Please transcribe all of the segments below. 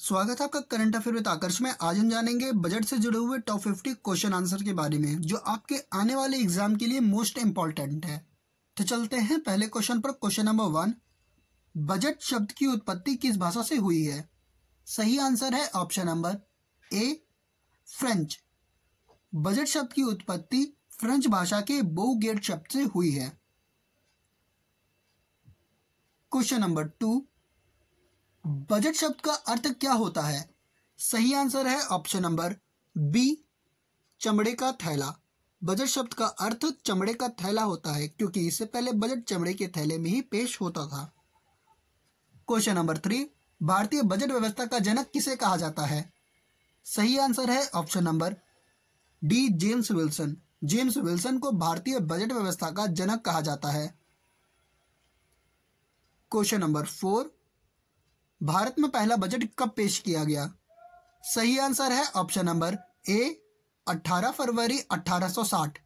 स्वागत है आपका करंट अफेयर विद आकर्ष में आज हम जानेंगे बजट से जुड़े हुए टॉप फिफ्टी क्वेश्चन आंसर के बारे में जो आपके आने वाले एग्जाम के लिए मोस्ट इम्पॉर्टेंट है तो चलते हैं पहले क्वेश्चन पर क्वेश्चन नंबर वन बजट शब्द की उत्पत्ति किस भाषा से हुई है सही आंसर है option number A French budget शब्द की उत्पत्ति फ्रेंच भाषा के बोगेट शब्द से हुई है क्वेश्चन नंबर टू बजट शब्द का अर्थ क्या होता है सही आंसर है ऑप्शन नंबर बी चमड़े का थैला बजट शब्द का अर्थ चमड़े का थैला होता है क्योंकि इससे पहले बजट चमड़े के थैले में ही पेश होता था क्वेश्चन नंबर थ्री भारतीय बजट व्यवस्था का जनक किसे कहा जाता है सही आंसर है option number D James Wilson James Wilson को भारतीय बजट व्यवस्था का जनक कहा जाता है क्वेश्चन नंबर फोर भारत में पहला बजट कब पेश किया गया सही आंसर है ऑप्शन नंबर ए 18 फरवरी 1860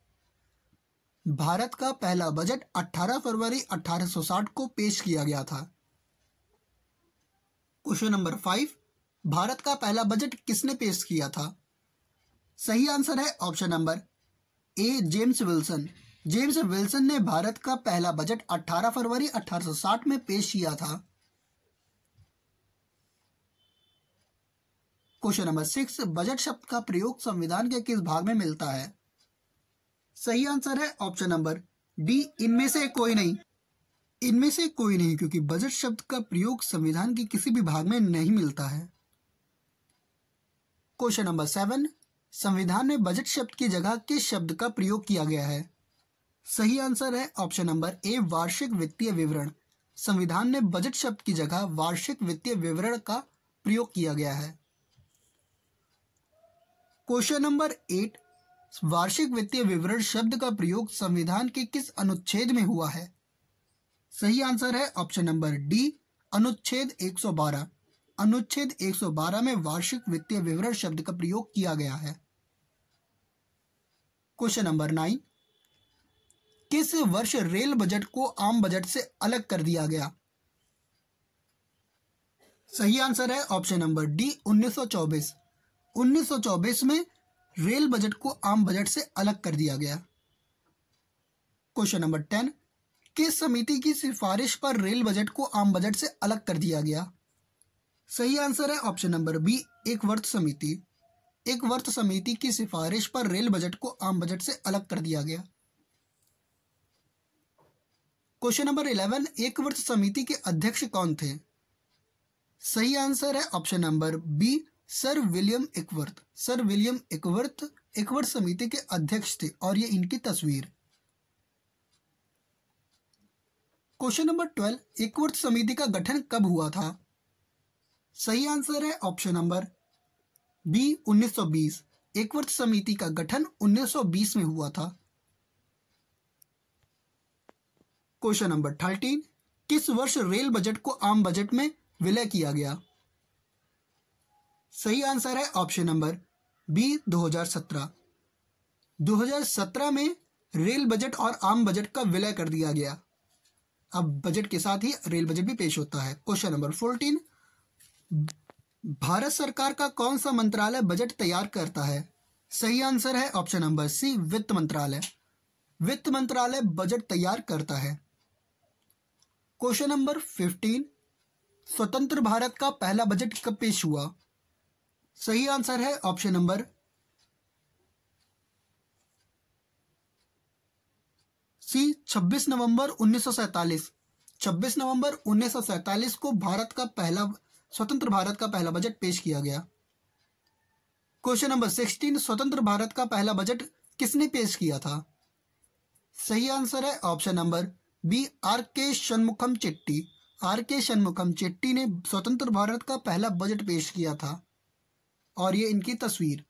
भारत का पहला बजट 18 फरवरी 1860 को पेश किया गया था क्वेश्चन नंबर फाइव भारत का पहला बजट किसने पेश किया था सही आंसर है option number A James Wilson James Wilson ने भारत का पहला बजट 18 फरवरी 1860 में पेश किया था क्वेश्चन नंबर सिक्स बजट शब्द का प्रयोग संविधान के किस भाग में मिलता है सही आंसर है ऑप्शन नंबर डी इनमें से कोई नहीं इनमें से कोई नहीं क्योंकि बजट शब्द का प्रयोग संविधान के किसी भी भाग में नहीं मिलता है क्वेश्चन नंबर सेवन संविधान में बजट शब्द की जगह किस शब्द का प्रयोग किया गया है सही आंसर है ऑप्शन नंबर ए वार्षिक वित्तीय विवरण संविधान में बजट शब्द की जगह वार्षिक वित्तीय विवरण का प्रयोग किया गया है क्वेश्चन नंबर एट वार्षिक वित्तीय विवरण शब्द का प्रयोग संविधान के किस अनुच्छेद में हुआ है सही आंसर है ऑप्शन नंबर डी अनुच्छेद 112 अनुच्छेद 112 में वार्षिक वित्तीय विवरण शब्द का प्रयोग किया गया है क्वेश्चन नंबर नाइन किस वर्ष रेल बजट को आम बजट से अलग कर दिया गया सही आंसर है ऑप्शन नंबर डी 1924 1924 में रेल बजट को आम बजट से अलग कर दिया गया क्वेश्चन नंबर टेन किस समिति की सिफारिश पर रेल बजट को आम बजट से अलग कर दिया गया सही आंसर है ऑप्शन नंबर बी एक वर्त समिति एक वर्त समिति की सिफारिश पर रेल बजट को आम बजट से अलग कर दिया गया क्वेश्चन नंबर इलेवन एक वर्त समिति के अध्यक्ष कौन थे सही आंसर है option number B sir William Acworth sir William Acworth Acworth समिति के अध्यक्ष थे और ये इनकी तस्वीर क्वेश्चन नंबर ट्वेल्व इकवर्थ समिति का गठन कब हुआ था सही आंसर है ऑप्शन नंबर बी 1920 एकवर्थ समिति का गठन 1920 में हुआ था क्वेश्चन नंबर थर्टीन किस वर्ष रेल बजट को आम बजट में विलय किया गया सही आंसर है ऑप्शन नंबर बी 2017 2017 में रेल बजट और आम बजट का विलय कर दिया गया अब बजट के साथ ही रेल बजट भी पेश होता है क्वेश्चन नंबर फोर्टीन भारत सरकार का कौन सा मंत्रालय बजट तैयार करता है सही आंसर है ऑप्शन नंबर सी वित्त मंत्रालय वित्त मंत्रालय बजट तैयार करता है क्वेश्चन नंबर फिफ्टीन स्वतंत्र भारत का पहला बजट कब पेश हुआ सही आंसर है ऑप्शन नंबर सी 26 नवंबर 1947 26 नवंबर 1947 को भारत का पहला स्वतंत्र भारत का पहला बजट पेश किया गया क्वेश्चन नंबर 16 स्वतंत्र भारत का पहला बजट किसने पेश किया था सही आंसर है ऑप्शन नंबर बी आर के शनमुखम चेट्टी आर के शनमुखम चेट्टी ने स्वतंत्र भारत का पहला बजट पेश किया था और ये इनकी तस्वीर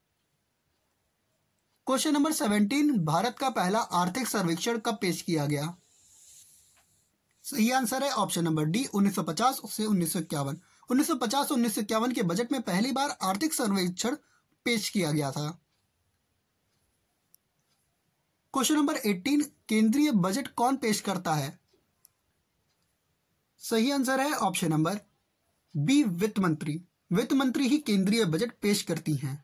क्वेश्चन नंबर सेवेंटीन भारत का पहला आर्थिक सर्वेक्षण कब पेश किया गया सही आंसर है ऑप्शन नंबर डी 1950 से उन्नीस सौ इक्यावन उन्नीस उन्नीस के बजट में पहली बार आर्थिक सर्वेक्षण पेश किया गया था क्वेश्चन नंबर 18 केंद्रीय बजट कौन पेश करता है सही आंसर है ऑप्शन नंबर बी वित्त मंत्री वित्त मंत्री ही केंद्रीय बजट पेश करती हैं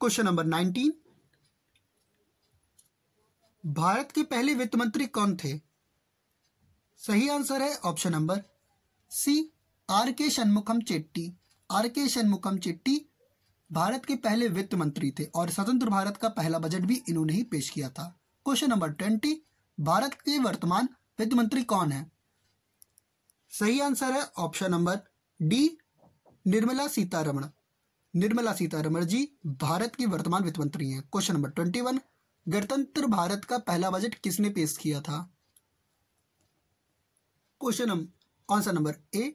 क्वेश्चन नंबर नाइनटीन भारत के पहले वित्त मंत्री कौन थे सही आंसर है ऑप्शन नंबर सी आर के शनमुखम चेट्टी आर के शनमुखम चेट्टी भारत के पहले वित्त मंत्री थे और स्वतंत्र भारत का पहला बजट भी इन्होंने ही पेश किया था क्वेश्चन नंबर ट्वेंटी भारत के वर्तमान वित्त मंत्री कौन है सही आंसर है option number D Nirmala Sitharaman Nirmala Sitharaman ji Bharat की वर्तमान वित्त मंत्री हैं क्वेश्चन नंबर ट्वेंटी वन गणतंत्र भारत का पहला बजट किसने पेश किया था question answer number A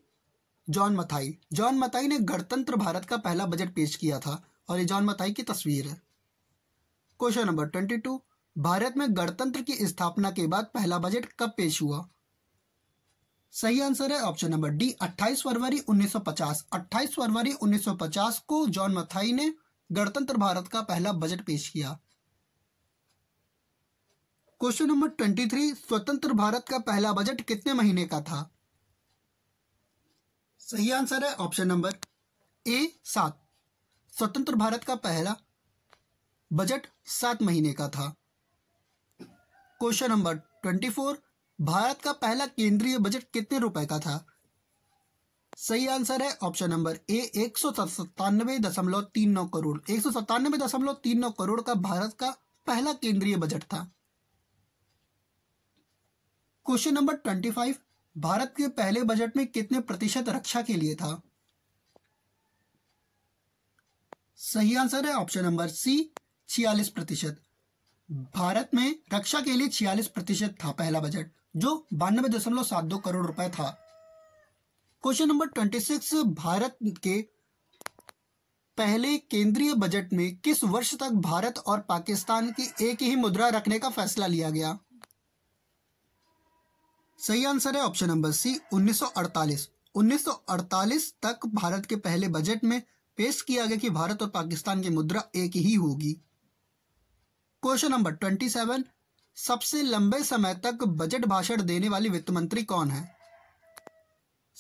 John Mathai John Mathai ने गणतंत्र भारत का पहला बजट पेश किया था और ये जॉन मथाई की तस्वीर है question number twenty two Bharat में गणतंत्र की स्थापना के बाद पहला बजट कब पेश हुआ सही आंसर है ऑप्शन नंबर डी 28 फरवरी 1950 28 फरवरी 1950 को जॉन मथाई ने गणतंत्र भारत का पहला बजट पेश किया क्वेश्चन नंबर 23 स्वतंत्र भारत का पहला बजट कितने महीने का था सही आंसर है ऑप्शन नंबर ए सात स्वतंत्र भारत का पहला बजट सात महीने का था question number twenty four Bharat का पहला केंद्रीय बजट कितने रुपए का था सही आंसर है ऑप्शन नंबर ए एक सौ सत्तानवे दशमलव तीन नौ करोड़ एक सौ सत्तानवे दशमलव तीन नौ करोड़ का भारत का पहला केंद्रीय बजट था question number twenty five Bharat के पहले बजट में कितने प्रतिशत रक्षा के लिए था सही आंसर है ऑप्शन नंबर सी छियालीस प्रतिशत भारत में रक्षा के लिए छियालीस प्रतिशत था पहला बजट जो बानबे दशमलव सात दो करोड़ रुपए था question number twenty six Bharat के पहले केंद्रीय बजट में किस वर्ष तक भारत और पाकिस्तान की एक ही मुद्रा रखने का फैसला लिया गया सही आंसर है ऑप्शन नंबर सी 1948 1948 तक भारत के पहले बजट में पेश किया गया कि भारत और पाकिस्तान की मुद्रा एक ही होगी क्वेश्चन नंबर 27 सबसे लंबे समय तक बजट भाषण देने वाली वित्त मंत्री कौन है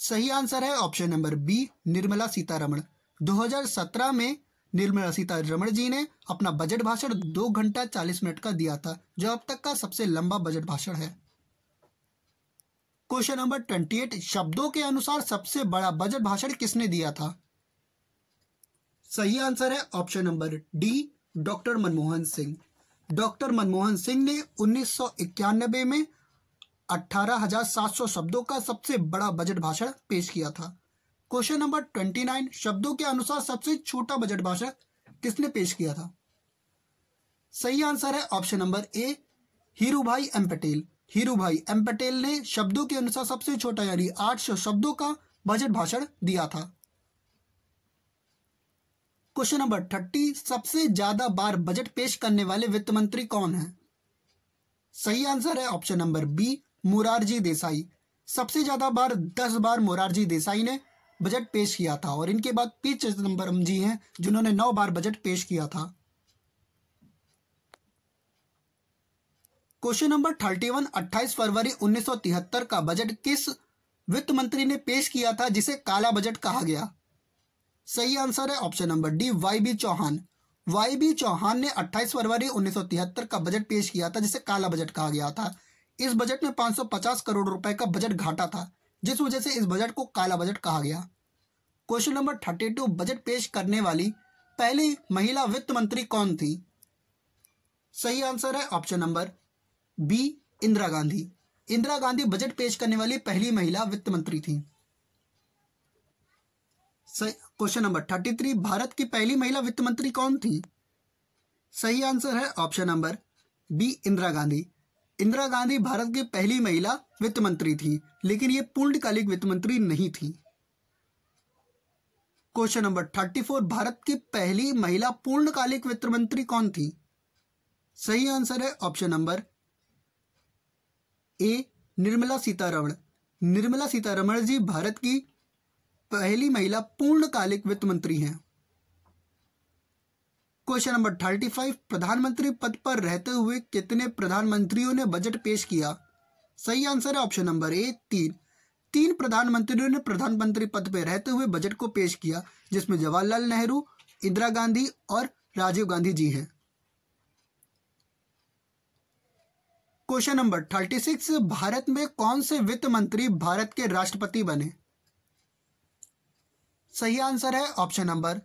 सही आंसर है option number B Nirmala Sitharaman 2017 में निर्मला सीतारमण जी ने अपना बजट भाषण दो घंटा चालीस मिनट का दिया था जो अब तक का सबसे लंबा बजट भाषण है क्वेश्चन नंबर ट्वेंटी एट शब्दों के अनुसार सबसे बड़ा बजट भाषण किसने दिया था सही आंसर है option number D doctor Manmohan Singh doctor Manmohan Singh ने उन्नीस में 18,700 शब्दों का सबसे बड़ा बजट भाषण पेश किया था क्वेश्चन नंबर 29 शब्दों के अनुसार सबसे छोटा बजट भाषण किसने पेश किया था सही आंसर है ऑप्शन नंबर ए हीरू भाई एम पटेल हीरू भाई एम पटेल ने शब्दों के अनुसार सबसे छोटा यानी 800 शब्दों का बजट भाषण दिया था क्वेश्चन नंबर थर्टी सबसे ज्यादा बार बजट पेश करने वाले वित्त मंत्री कौन है सही आंसर है option number B Morarji Desai सबसे ज्यादा बार दस बार मोरारजी देसाई ने बजट पेश किया था और इनके बाद पी चिदम्बरम जी हैं जिन्होंने नौ बार बजट पेश किया था क्वेश्चन नंबर थर्टी वन अट्ठाईस फरवरी तिहत्तर का बजट किस वित्त मंत्री ने पेश किया था जिसे काला बजट कहा गया सही आंसर है option number D Y B Chavan Y B Chavan ने 28 फरवरी 1973 का बजट पेश किया था जिसे काला बजट कहा गया था इस बजट में 550 करोड़ रुपए का बजट घाटा था जिस वजह से इस बजट को काला बजट कहा गया question number thirty two budget पेश करने वाली पहली महिला वित्त मंत्री कौन थी सही आंसर है option number B Indira Gandhi Indira Gandhi budget पेश करने वाली पहली महिला वित्त मंत्री थी question number thirty three Bharat की पहली महिला वित्त मंत्री कौन थी सही आंसर है option number B Indira Gandhi Indira Gandhi Bharat की पहली महिला वित्त मंत्री थी लेकिन ये पूर्णकालिक वित्त मंत्री नहीं थी question number thirty four Bharat की पहली महिला पूर्णकालिक वित्त मंत्री कौन थी सही आंसर है option number A Nirmala Sitharaman Nirmala Sitharaman ji Bharat की पहली महिला पूर्णकालिक वित्त मंत्री हैं क्वेश्चन नंबर थर्टी फाइव प्रधानमंत्री पद पर रहते हुए कितने प्रधानमंत्रियों ने बजट पेश किया सही आंसर है ऑप्शन नंबर ए तीन तीन प्रधानमंत्रियों ने प्रधानमंत्री पद पर रहते हुए बजट को पेश किया जिसमें जवाहरलाल नेहरू इंदिरा गांधी और राजीव गांधी जी हैं question number thirty six Bharat में कौन से वित्त मंत्री भारत के राष्ट्रपति बने सही आंसर है ऑप्शन नंबर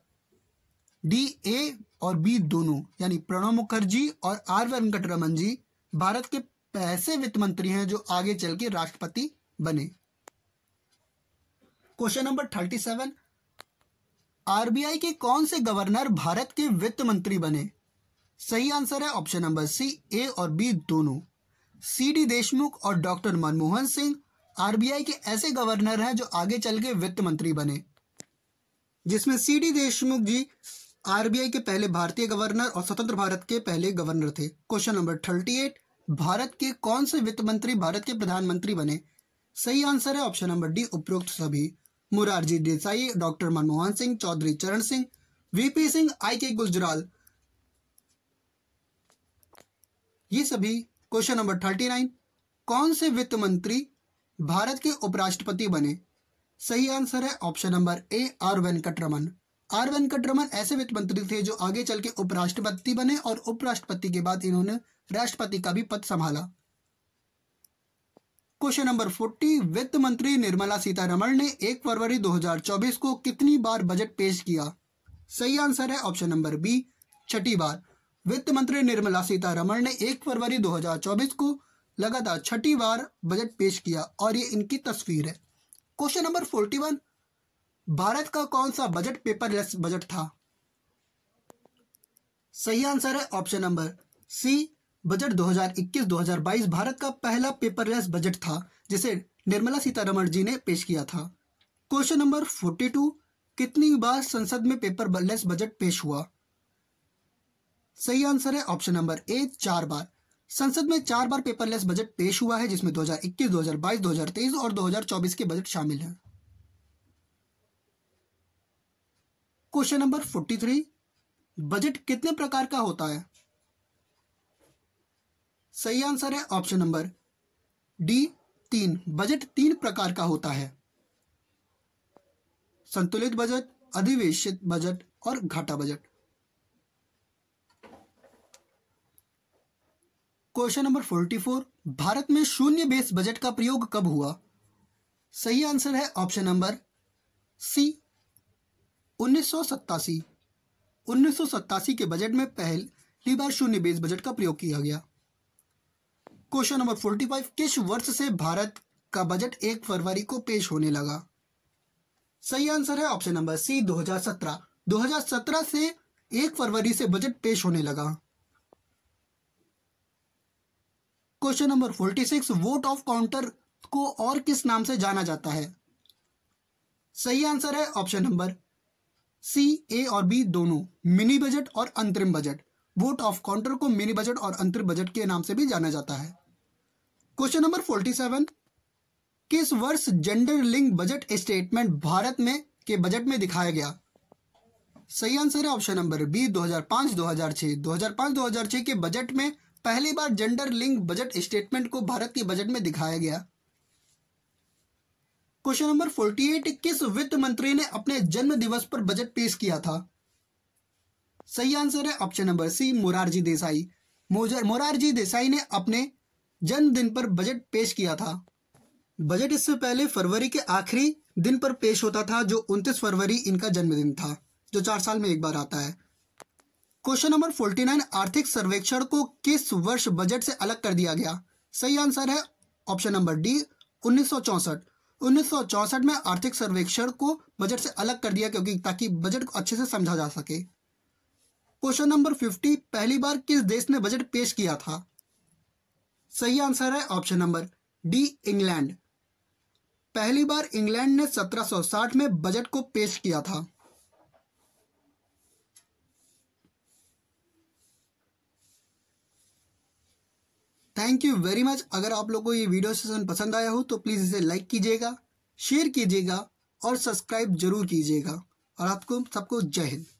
डी ए और बी दोनों यानी प्रणब मुखर्जी और आर वेंकट रमन जी भारत के ऐसे वित्त मंत्री हैं जो आगे चल के राष्ट्रपति बने question number thirty seven RBI के कौन से गवर्नर भारत के वित्त मंत्री बने सही आंसर है ऑप्शन नंबर सी ए और बी दोनों सी डी देशमुख और डॉक्टर मनमोहन सिंह आरबीआई के ऐसे गवर्नर हैं जो आगे चल के वित्त मंत्री बने जिसमें C D Deshmukh ji RBI के पहले भारतीय गवर्नर और स्वतंत्र भारत के पहले गवर्नर थे question number thirty eight Bharat के कौन से वित्त मंत्री भारत के प्रधानमंत्री बने सही आंसर है ऑप्शन नंबर डी उपरोक्त सभी मुरारजी देसाई डॉक्टर मनमोहन सिंह चौधरी चरण सिंह वीपी सिंह आई के गुजराल ये सभी क्वेश्चन नंबर थर्टी नाइन कौन से वित्त मंत्री भारत के उपराष्ट्रपति बने सही आंसर है option number A R Venkataraman R Venkataraman ऐसे वित्त मंत्री थे जो आगे चल के उपराष्ट्रपति बने और उपराष्ट्रपति के बाद इन्होंने राष्ट्रपति का भी पद संभाला क्वेश्चन नंबर फोर्टी वित्त मंत्री निर्मला सीतारमण ने एक फरवरी 2024 को कितनी बार बजट पेश किया सही आंसर है ऑप्शन नंबर बी छठी बार वित्त मंत्री निर्मला सीतारमण ने एक फरवरी 2024 को लगातार छठी बार बजट पेश किया और ये इनकी तस्वीर है question number forty one Bharat का कौन सा बजट पेपरलेस बजट था सही आंसर है option number C budget 2021-2022 Bharat का पहला पेपरलेस बजट था जिसे निर्मला सीतारमण जी ने पेश किया था क्वेश्चन नंबर 42 कितनी बार संसद में पेपरलेस बजट पेश हुआ सही आंसर है ऑप्शन नंबर ए चार बार संसद में चार बार पेपरलेस बजट पेश हुआ है जिसमें 2021, 2022, 2023 और 2024 के बजट शामिल हैं क्वेश्चन नंबर 43 बजट कितने प्रकार का होता है सही आंसर है ऑप्शन नंबर डी तीन बजट तीन प्रकार का होता है संतुलित बजट अधिवेशित बजट और घाटा budget question number forty four Bharat में शून्य बेस बजट का प्रयोग कब हुआ सही आंसर है ऑप्शन नंबर सी उन्नीस उन्नीस के बजट में पहली बार शून्य बेस बजट का प्रयोग किया गया क्वेश्चन नंबर फोर्टी फाइव किस वर्ष से भारत का बजट एक फरवरी को पेश होने लगा सही आंसर है ऑप्शन नंबर सी 2017 2017 से एक फरवरी से बजट पेश होने लगा question number forty six vote of counter को और किस नाम से जाना जाता है सही आंसर है ऑप्शन नंबर सी ए और बी दोनों मिनी बजट और अंतरिम बजट वोट ऑफ काउंटर को मिनी बजट और अंतरिम बजट के नाम से भी जाना जाता है क्वेश्चन नंबर फोर्टी सेवन किस वर्ष gender link budget statement Bharat में के बजट में दिखाया गया सही आंसर है ऑप्शन नंबर बी 2005-2006 2005-2006 के बजट में पहली बार जेंडर लिंक बजट स्टेटमेंट को भारत के बजट में दिखाया गया क्वेश्चन नंबर 48 किस वित्त मंत्री ने अपने जन्म दिवस पर बजट पेश किया था सही आंसर है option number C Morarji Desai Morarji Desai ने अपने जन्मदिन पर बजट पेश किया था बजट इससे पहले फरवरी के आखिरी दिन पर पेश होता था जो 29 फरवरी इनका जन्मदिन था जो चार साल में एक बार आता है क्वेश्चन नंबर फोर्टी नाइन आर्थिक सर्वेक्षण को किस वर्ष बजट से अलग कर दिया गया सही आंसर है ऑप्शन नंबर डी उन्नीस सौ में आर्थिक सर्वेक्षण को बजट से अलग कर दिया क्योंकि ताकि बजट को अच्छे से समझा जा सके क्वेश्चन नंबर फिफ्टी पहली बार किस देश ने बजट पेश किया था सही आंसर है ऑप्शन नंबर डी इंग्लैंड पहली बार इंग्लैंड ने 1760 में बजट को पेश किया था थैंक यू वेरी मच अगर आप लोगों को ये वीडियो सेशन पसंद आया हो तो प्लीज़ इसे लाइक कीजिएगा शेयर कीजिएगा और सब्सक्राइब जरूर कीजिएगा और आपको सबको जय हिंद